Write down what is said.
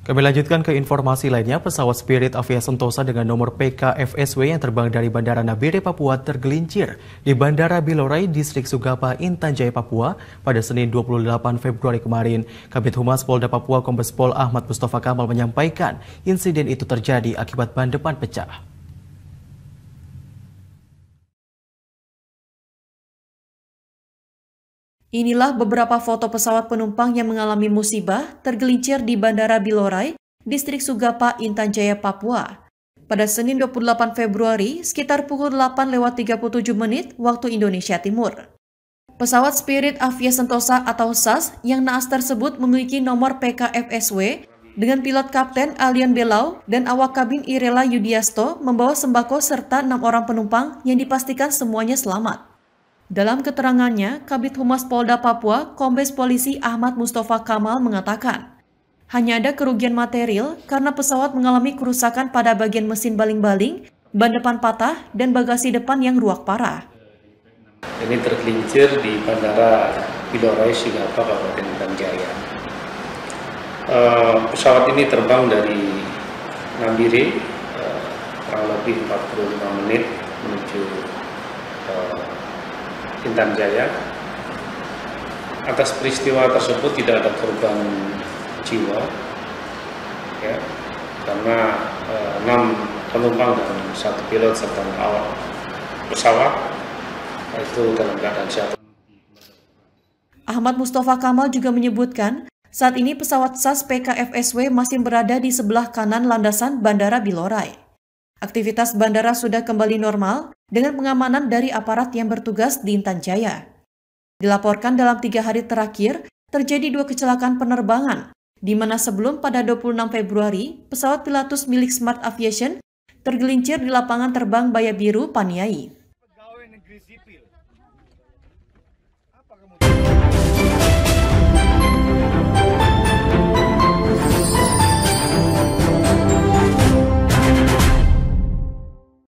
Kami lanjutkan ke informasi lainnya, pesawat Spirit Avia Sentosa dengan nomor PKFSW yang terbang dari Bandara Nabire, Papua tergelincir di Bandara Bilorai, Distrik Sugapa, Intan Jaya, Papua pada Senin 28 Februari kemarin. Kabit Humas Polda Papua Kombes Pol Ahmad Mustafa Kamal menyampaikan insiden itu terjadi akibat ban depan pecah. Inilah beberapa foto pesawat penumpang yang mengalami musibah tergelincir di Bandara Bilorai, Distrik Sugapa, Intan Jaya, Papua. Pada Senin 28 Februari, sekitar pukul 8 lewat 37 menit waktu Indonesia Timur. Pesawat Spirit Avia Sentosa atau SAS yang naas tersebut memiliki nomor PKFSW dengan pilot Kapten Alian Belau dan awak kabin Irela Yudiasto membawa sembako serta enam orang penumpang yang dipastikan semuanya selamat. Dalam keterangannya, Kabit Humas Polda Papua, Kombes Polisi Ahmad Mustafa Kamal mengatakan, hanya ada kerugian material karena pesawat mengalami kerusakan pada bagian mesin baling-baling, ban depan patah, dan bagasi depan yang ruak parah. Ini tergelincir di Bandara Pidorai, Sigapa, Kabupaten Intan Jaya. Eh, pesawat ini terbang dari Nambire, uh, kurang lebih 45 menit menuju uh, Intan Jaya. Atas peristiwa tersebut tidak ada korban jiwa, ya, karena eh, enam penumpang dan satu pilot serta awak pesawat itu dalam keadaan sehat. Ahmad Mustafa Kamal juga menyebutkan, saat ini pesawat SAS PKFSW masih berada di sebelah kanan landasan Bandara Bilorai. Aktivitas bandara sudah kembali normal, dengan pengamanan dari aparat yang bertugas di Intan Jaya. Dilaporkan dalam tiga hari terakhir, terjadi dua kecelakaan penerbangan, di mana sebelum pada 26 Februari, pesawat Pilatus milik Smart Aviation tergelincir di lapangan terbang Baya Biru, Paniai.